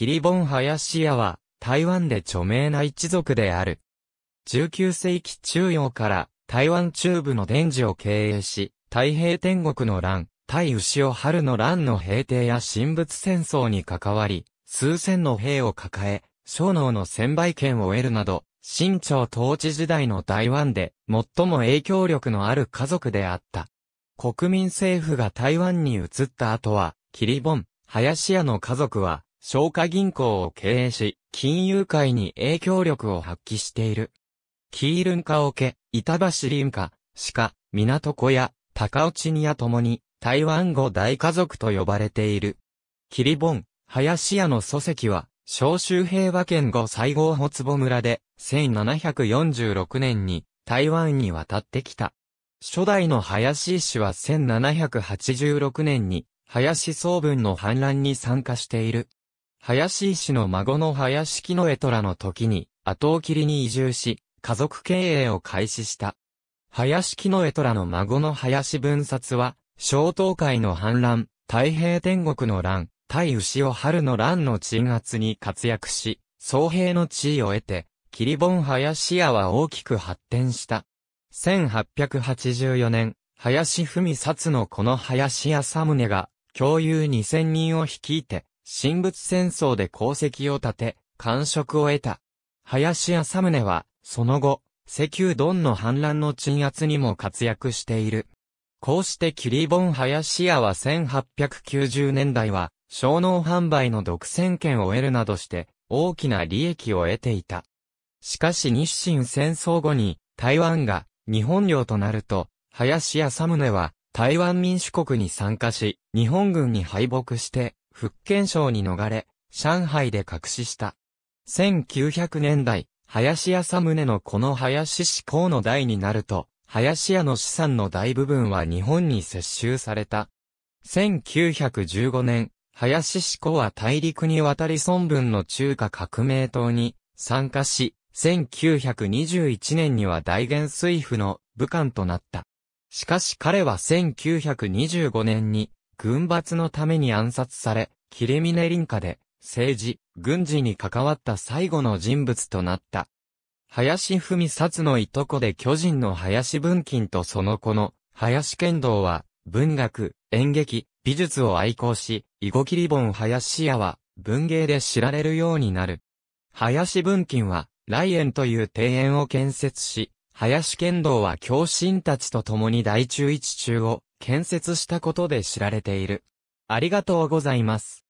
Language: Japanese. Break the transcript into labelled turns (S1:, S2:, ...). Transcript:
S1: キリボン・ハヤシヤは、台湾で著名な一族である。19世紀中央から台湾中部の伝授を経営し、太平天国の乱、対牛尾春の乱の平定や神仏戦争に関わり、数千の兵を抱え、小脳の千倍権を得るなど、清朝統治時代の台湾で最も影響力のある家族であった。国民政府が台湾に移った後は、キリボン、林家の家族は商家銀行を経営し、金融界に影響力を発揮している。キールンカオケ、板橋林家、鹿、港小屋、高内にやともに、台湾語大家族と呼ばれている。キリボン、林家の祖籍は、小州平和県後西郷つ坪村で、1746年に台湾に渡ってきた。初代の林氏は1786年に、林総文の反乱に参加している。林医師の孫の林木の絵虎の時に、後を切りに移住し、家族経営を開始した。林木の絵虎の孫の林文札は、小東海の反乱、太平天国の乱、対牛尾春の乱の鎮圧に活躍し、総兵の地位を得て、キリボン林屋は大きく発展した。1884年、林文札のこの林屋サムネが、共有2000人を率いて、神仏戦争で功績を立て、官職を得た。林家サムネは、その後、石油ドンの反乱の鎮圧にも活躍している。こうしてキリボン林家は1890年代は、商農販売の独占権を得るなどして、大きな利益を得ていた。しかし日清戦争後に、台湾が日本領となると、林家サムネは台湾民主国に参加し、日本軍に敗北して、福建省に逃れ、上海で隠しした。1900年代、林家宗のこの林志向の代になると、林家の資産の大部分は日本に接収された。1915年、林志向は大陸に渡り孫文の中華革命党に参加し、1921年には大元水府の武官となった。しかし彼は1925年に軍閥のために暗殺され、キレミネリンカで、政治、軍事に関わった最後の人物となった。林文札のいとこで巨人の林文金とその子の林剣道は文学、演劇、美術を愛好し、囲碁切り本林家は文芸で知られるようになる。林文金は来園という庭園を建設し、林剣道は教神たちと共に大中一中を建設したことで知られている。ありがとうございます。